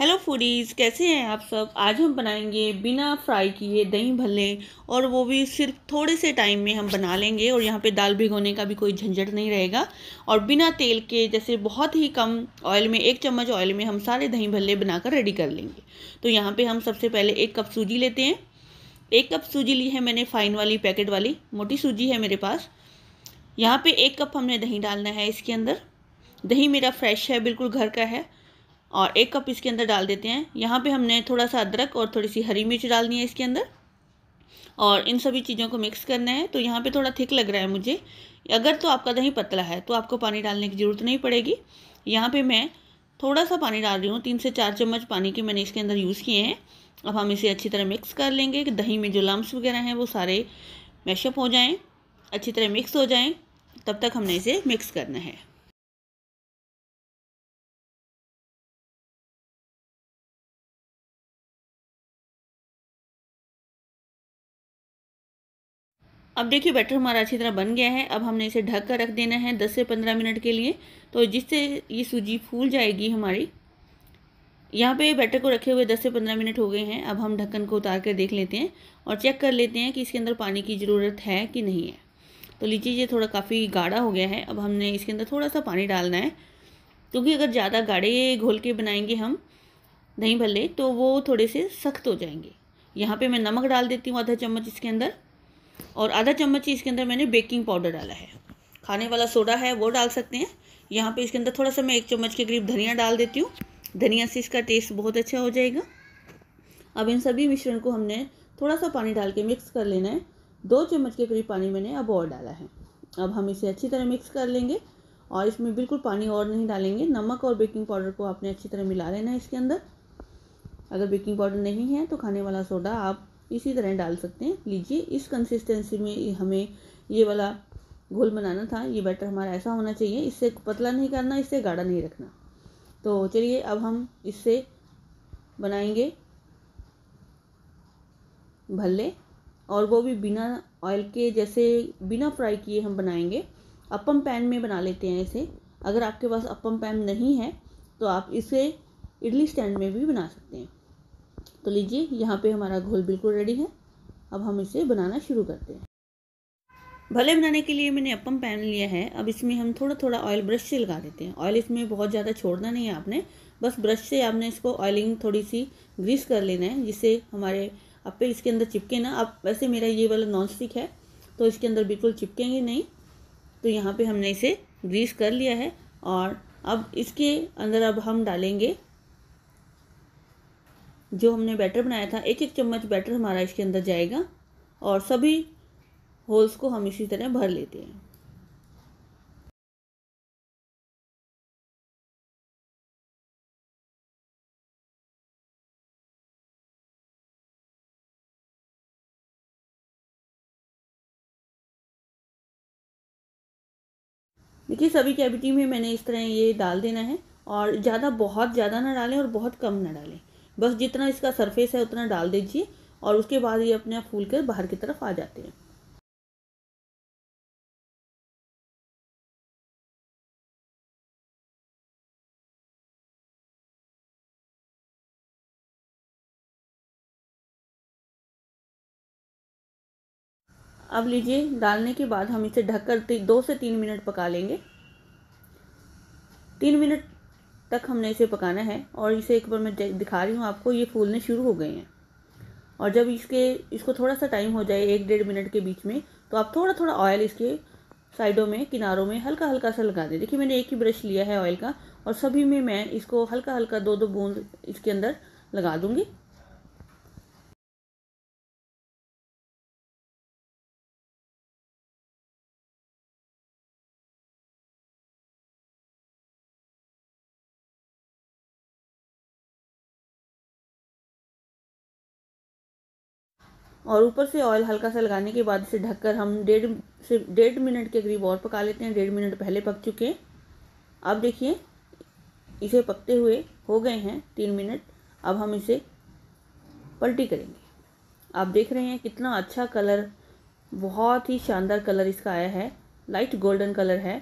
hello foodies कैसे हैं आप सब आज हम बनाएंगे बिना फ्राई किए दही भल्ले और वो भी सिर्फ थोड़े से टाइम में हम बना लेंगे और यहाँ पे दाल भिगोने का भी कोई झंझट नहीं रहेगा और बिना तेल के जैसे बहुत ही कम ऑयल में एक चम्मच ऑयल में हम सारे दही भल्ले बनाकर रेडी कर लेंगे तो यहाँ पे हम सबसे पहले एक कप सूजी लेते हैं एक कप सूजी ली है मैंने फाइन वाली पैकेट वाली मोटी सूजी है मेरे पास यहाँ पर एक कप हमने दही डालना है इसके अंदर दही मेरा फ्रेश है बिल्कुल घर का है और एक कप इसके अंदर डाल देते हैं यहाँ पे हमने थोड़ा सा अदरक और थोड़ी सी हरी मिर्च डालनी है इसके अंदर और इन सभी चीज़ों को मिक्स करना है तो यहाँ पे थोड़ा थिक लग रहा है मुझे अगर तो आपका दही पतला है तो आपको पानी डालने की ज़रूरत नहीं पड़ेगी यहाँ पे मैं थोड़ा सा पानी डाल रही हूँ तीन से चार चम्मच पानी के मैंने इसके अंदर यूज़ किए हैं अब हम इसे अच्छी तरह मिक्स कर लेंगे कि दही में जो लम्स वगैरह हैं वो सारे मैशअप हो जाएँ अच्छी तरह मिक्स हो जाएँ तब तक हमने इसे मिक्स करना है अब देखिए बैटर हमारा अच्छी तरह बन गया है अब हमने इसे ढक कर रख देना है 10 से 15 मिनट के लिए तो जिससे ये सूजी फूल जाएगी हमारी यहाँ पे बैटर को रखे हुए 10 से 15 मिनट हो गए हैं अब हम ढक्कन को उतार कर देख लेते हैं और चेक कर लेते हैं कि इसके अंदर पानी की ज़रूरत है कि नहीं है तो लीची ये थोड़ा काफ़ी गाढ़ा हो गया है अब हमने इसके अंदर थोड़ा सा पानी डालना है क्योंकि अगर ज़्यादा गाढ़े घोल के बनाएंगे हम दही भले तो वो थोड़े से सख्त हो जाएंगे यहाँ पर मैं नमक डाल देती हूँ आधा चम्मच इसके अंदर और आधा चम्मच ही इसके अंदर मैंने बेकिंग पाउडर डाला है खाने वाला सोडा है वो डाल सकते हैं यहाँ पे इसके अंदर थोड़ा सा मैं एक चम्मच के करीब धनिया डाल देती हूँ धनिया से इसका टेस्ट बहुत अच्छा हो जाएगा अब इन सभी मिश्रण को हमने थोड़ा सा पानी डाल के मिक्स कर लेना है दो चम्मच के करीब पानी मैंने अब और डाला है अब हम इसे अच्छी तरह मिक्स कर लेंगे और इसमें बिल्कुल पानी और नहीं डालेंगे नमक और बेकिंग पाउडर को आपने अच्छी तरह मिला लेना है इसके अंदर अगर बेकिंग पाउडर नहीं है तो खाने वाला सोडा आप इसी तरह डाल सकते हैं लीजिए इस कंसिस्टेंसी में हमें ये वाला घोल बनाना था ये बैटर हमारा ऐसा होना चाहिए इससे पतला नहीं करना इससे गाढ़ा नहीं रखना तो चलिए अब हम इससे बनाएंगे भल्ले और वो भी बिना ऑयल के जैसे बिना फ्राई किए हम बनाएंगे अपम पैन में बना लेते हैं इसे अगर आपके पास अपम पैन नहीं है तो आप इसे इडली स्टैंड में भी बना सकते हैं तो लीजिए यहाँ पे हमारा घोल बिल्कुल रेडी है अब हम इसे बनाना शुरू करते हैं भले बनाने के लिए मैंने अपम पैन लिया है अब इसमें हम थोड़ा थोड़ा ऑयल ब्रश से लगा देते हैं ऑयल इसमें बहुत ज़्यादा छोड़ना नहीं है आपने बस ब्रश से आपने इसको ऑयलिंग थोड़ी सी ग्रीस कर लेना है जिससे हमारे अपे इसके अंदर चिपके ना अब वैसे मेरा ये वाला नॉन स्टिक है तो इसके अंदर बिल्कुल चिपकेंगे नहीं तो यहाँ पे हमने इसे ग्रीस कर लिया है और अब इसके अंदर अब हम डालेंगे जो हमने बैटर बनाया था एक एक चम्मच बैटर हमारा इसके अंदर जाएगा और सभी होल्स को हम इसी तरह भर लेते हैं देखिए सभी कैविटी में मैंने इस तरह ये डाल देना है और ज़्यादा बहुत ज़्यादा ना डालें और बहुत कम ना डालें बस जितना इसका सरफेस है उतना डाल दीजिए और उसके बाद ये अपने आप फूल कर बाहर की तरफ आ जाते हैं अब लीजिए डालने के बाद हम इसे ढककर दो से तीन मिनट पका लेंगे तीन मिनट तक हमने इसे पकाना है और इसे एक बार मैं दिखा रही हूँ आपको ये फूलने शुरू हो गए हैं और जब इसके इसको थोड़ा सा टाइम हो जाए एक डेढ़ मिनट के बीच में तो आप थोड़ा थोड़ा ऑयल इसके साइडों में किनारों में हल्का हल्का सा लगा दें देखिए मैंने एक ही ब्रश लिया है ऑयल का और सभी में मैं इसको हल्का हल्का दो दो बूंद इसके अंदर लगा दूँगी और ऊपर से ऑयल हल्का सा लगाने के बाद इसे ढककर हम डेढ़ से डेढ़ मिनट के करीब और पका लेते हैं डेढ़ मिनट पहले पक चुके हैं अब देखिए इसे पकते हुए हो गए हैं तीन मिनट अब हम इसे पलटी करेंगे आप देख रहे हैं कितना अच्छा कलर बहुत ही शानदार कलर इसका आया है लाइट गोल्डन कलर है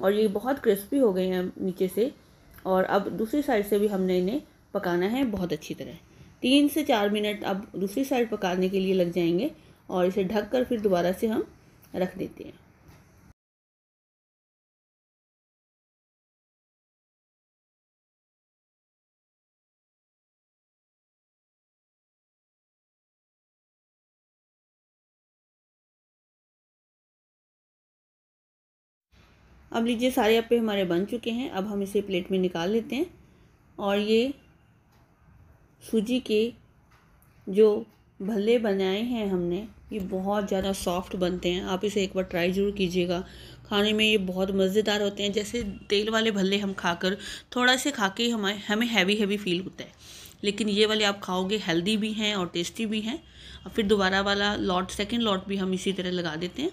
और ये बहुत क्रिस्पी हो गए हैं नीचे से और अब दूसरी साइड से भी हमने इन्हें पकाना है बहुत अच्छी तरह तीन से चार मिनट अब दूसरी साइड पकाने के लिए लग जाएंगे और इसे ढक कर फिर दोबारा से हम रख देते हैं अब लीजिए सारे अप्पे हमारे बन चुके हैं अब हम इसे प्लेट में निकाल लेते हैं और ये सूजी के जो भल्ले बनाए हैं हमने ये बहुत ज़्यादा सॉफ्ट बनते हैं आप इसे एक बार ट्राई ज़रूर कीजिएगा खाने में ये बहुत मज़ेदार होते हैं जैसे तेल वाले भल्ले हम खाकर थोड़ा से खा के हमारे हमें हैवी हैवी फील होता है लेकिन ये वाले आप खाओगे हेल्दी भी हैं और टेस्टी भी हैं और फिर दोबारा वाला लॉट सेकेंड लॉट भी हम इसी तरह लगा देते हैं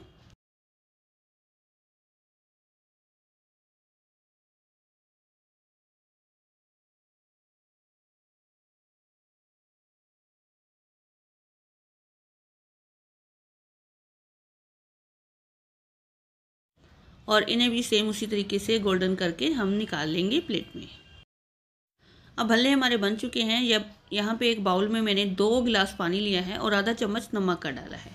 और इन्हें भी सेम उसी तरीके से गोल्डन करके हम निकाल लेंगे प्लेट में अब भल्ले हमारे बन चुके हैं या यहाँ पे एक बाउल में मैंने दो गिलास पानी लिया है और आधा चम्मच नमक का डाला है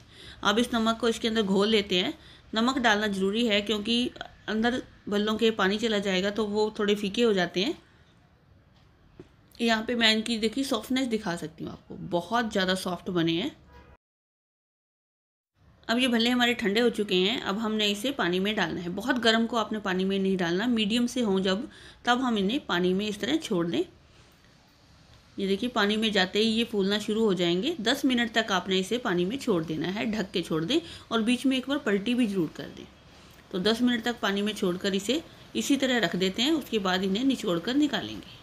अब इस नमक को इसके अंदर घोल लेते हैं नमक डालना ज़रूरी है क्योंकि अंदर भल्लों के पानी चला जाएगा तो वो थोड़े फीके हो जाते हैं यहाँ पे मैं इनकी देखिए सॉफ्टनेस दिखा सकती हूँ आपको बहुत ज़्यादा सॉफ्ट बने हैं अब ये भले हमारे ठंडे हो चुके हैं अब हमने इसे पानी में डालना है बहुत गर्म को आपने पानी में नहीं डालना मीडियम से हों जब तब हम इन्हें पानी में इस तरह छोड़ दें ये देखिए पानी में जाते ही ये फूलना शुरू हो जाएंगे दस मिनट तक आपने इसे पानी में छोड़ देना है ढक के छोड़ दें और बीच में एक बार पलटी भी जरूर कर दें तो दस मिनट तक पानी में छोड़ इसे इसी तरह रख देते हैं उसके बाद इन्हें निचोड़ कर निकालेंगे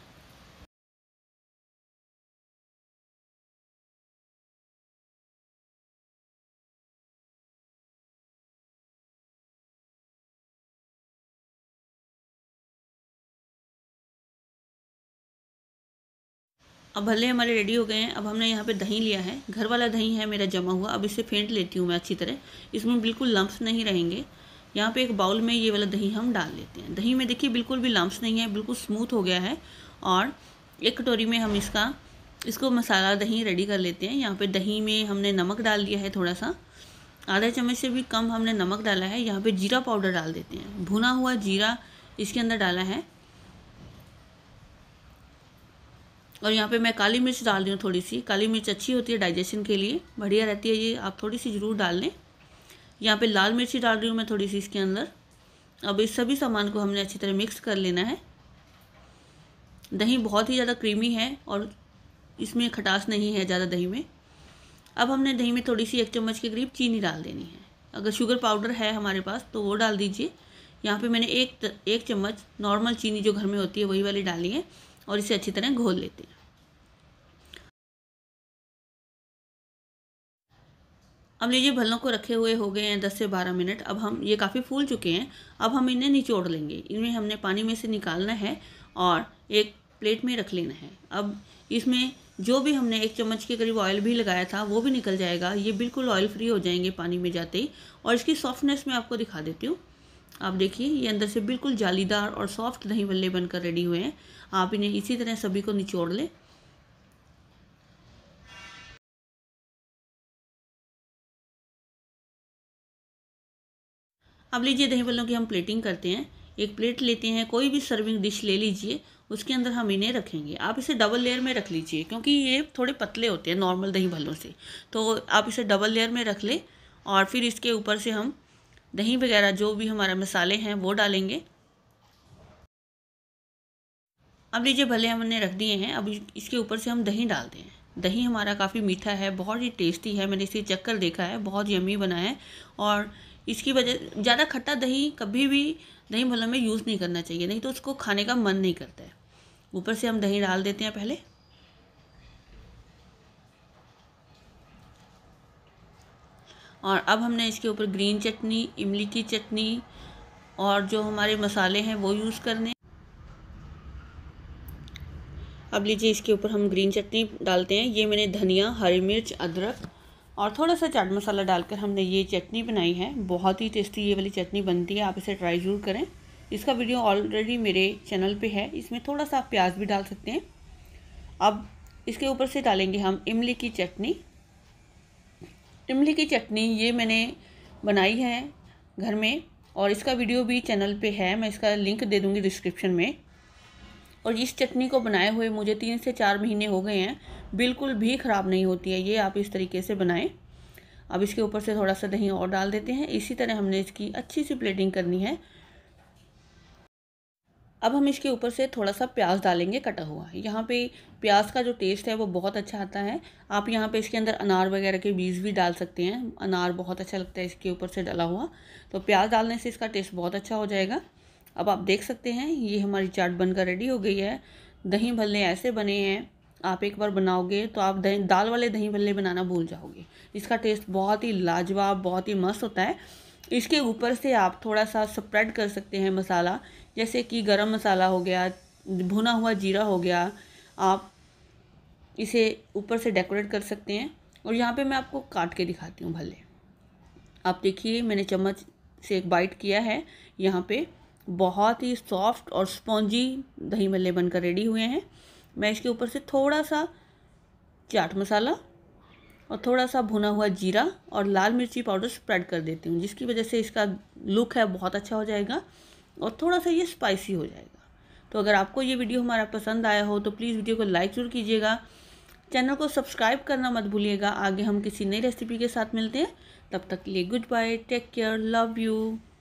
अब भले हमारे रेडी हो गए हैं अब हमने यहाँ पे दही लिया है घर वाला दही है मेरा जमा हुआ अब इसे फेंट लेती हूँ मैं अच्छी तरह इसमें बिल्कुल लम्ब्स नहीं रहेंगे यहाँ पे एक बाउल में ये वाला दही हम डाल लेते हैं दही में देखिए बिल्कुल भी लम्ब्स नहीं है बिल्कुल स्मूथ हो गया है और एक कटोरी में हम इसका इसको मसाला दही रेडी कर लेते हैं यहाँ पर दही में हमने नमक डाल दिया है थोड़ा सा आधा चम्मच से भी कम हमने नमक डाला है यहाँ पर जीरा पाउडर डाल देते हैं भुना हुआ जीरा इसके अंदर डाला है और यहाँ पे मैं काली मिर्च डाल रही हूँ थोड़ी सी काली मिर्च अच्छी होती है डाइजेशन के लिए बढ़िया रहती है ये आप थोड़ी सी ज़रूर डाल लें यहाँ पर लाल मिर्ची डाल रही हूँ मैं थोड़ी सी इसके अंदर अब इस सभी सामान को हमने अच्छी तरह मिक्स कर लेना है दही बहुत ही ज़्यादा क्रीमी है और इसमें खटास नहीं है ज़्यादा दही में अब हमने दही में थोड़ी सी एक चम्मच के करीब चीनी डाल देनी है अगर शुगर पाउडर है हमारे पास तो वो डाल दीजिए यहाँ पे मैंने एक एक चम्मच नॉर्मल चीनी जो घर में होती है वही वाली डाली है और इसे अच्छी तरह घोल लेते हैं अब लीजिए भल्लों को रखे हुए हो गए हैं दस से बारह मिनट अब हम ये काफ़ी फूल चुके हैं अब हम इन्हें निचोड़ लेंगे इन्हें हमने पानी में से निकालना है और एक प्लेट में रख लेना है अब इसमें जो भी हमने एक चम्मच के करीब ऑयल भी लगाया था वो भी निकल जाएगा ये बिल्कुल ऑयल फ्री हो जाएंगे पानी में जाते ही और इसकी सॉफ्टनेस मैं आपको दिखा देती हूँ आप देखिए ये अंदर से बिल्कुल जालीदार और सॉफ्ट दही बल्ले बनकर रेडी हुए हैं आप इन्हें इसी तरह सभी को निचोड़ लें अब लीजिए दही बल्लों की हम प्लेटिंग करते हैं एक प्लेट लेते हैं कोई भी सर्विंग डिश ले लीजिए उसके अंदर हम इन्हें रखेंगे आप इसे डबल लेयर में रख लीजिए क्योंकि ये थोड़े पतले होते हैं नॉर्मल दही भल्लों से तो आप इसे डबल लेयर में रख लें और फिर इसके ऊपर से हम दही वगैरह जो भी हमारे मसाले हैं वो डालेंगे अब लीजिए भले हमने रख दिए हैं अब इसके ऊपर से हम दही डालते हैं दही हमारा काफ़ी मीठा है बहुत ही टेस्टी है मैंने इसे चक्कर देखा है बहुत यमी बना है और इसकी वजह ज़्यादा खट्टा दही कभी भी दही भल्लों में यूज़ नहीं करना चाहिए नहीं तो उसको खाने का मन नहीं करता है ऊपर से हम दही डाल देते हैं पहले और अब हमने इसके ऊपर ग्रीन चटनी इमली की चटनी और जो हमारे मसाले हैं वो यूज़ करने अब लीजिए इसके ऊपर हम ग्रीन चटनी डालते हैं ये मैंने धनिया हरी मिर्च अदरक और थोड़ा सा चाट मसाला डालकर हमने ये चटनी बनाई है बहुत ही टेस्टी ये वाली चटनी बनती है आप इसे ट्राई ज़रूर करें इसका वीडियो ऑलरेडी मेरे चैनल पे है इसमें थोड़ा सा आप प्याज भी डाल सकते हैं अब इसके ऊपर से डालेंगे हम इमली की चटनी इमली की चटनी ये मैंने बनाई है घर में और इसका वीडियो भी चैनल पे है मैं इसका लिंक दे दूँगी डिस्क्रिप्शन में और इस चटनी को बनाए हुए मुझे तीन से चार महीने हो गए हैं बिल्कुल भी ख़राब नहीं होती है ये आप इस तरीके से बनाएं अब इसके ऊपर से थोड़ा सा दही और डाल देते हैं इसी तरह हमने इसकी अच्छी सी प्लेटिंग करनी है अब हम इसके ऊपर से थोड़ा सा प्याज डालेंगे कटा हुआ यहाँ पे प्याज का जो टेस्ट है वो बहुत अच्छा आता है आप यहाँ पे इसके अंदर अनार वगैरह के बीज भी डाल सकते हैं अनार बहुत अच्छा लगता है इसके ऊपर से डाला हुआ तो प्याज डालने से इसका टेस्ट बहुत अच्छा हो जाएगा अब आप देख सकते हैं ये हमारी चाट बनकर रेडी हो गई है दही भल्ले ऐसे बने हैं आप एक बार बनाओगे तो आप दही दाल वाले दही भल्ले बनाना भूल जाओगे इसका टेस्ट बहुत ही लाजवाब बहुत ही मस्त होता है इसके ऊपर से आप थोड़ा सा स्प्रेड कर सकते हैं मसाला जैसे कि गरम मसाला हो गया भुना हुआ जीरा हो गया आप इसे ऊपर से डेकोरेट कर सकते हैं और यहाँ पे मैं आपको काट के दिखाती हूँ भले आप देखिए मैंने चम्मच से एक बाइट किया है यहाँ पे बहुत ही सॉफ्ट और स्पॉन्जी दही भल्ले बनकर रेडी हुए हैं मैं इसके ऊपर से थोड़ा सा चाट मसाला और थोड़ा सा भुना हुआ जीरा और लाल मिर्ची पाउडर स्प्रेड कर देती हूँ जिसकी वजह से इसका लुक है बहुत अच्छा हो जाएगा और थोड़ा सा ये स्पाइसी हो जाएगा तो अगर आपको ये वीडियो हमारा पसंद आया हो तो प्लीज़ वीडियो को लाइक ज़रूर कीजिएगा चैनल को सब्सक्राइब करना मत भूलिएगा आगे हम किसी नई रेसिपी के साथ मिलते हैं तब तक के लिए good bye take care love you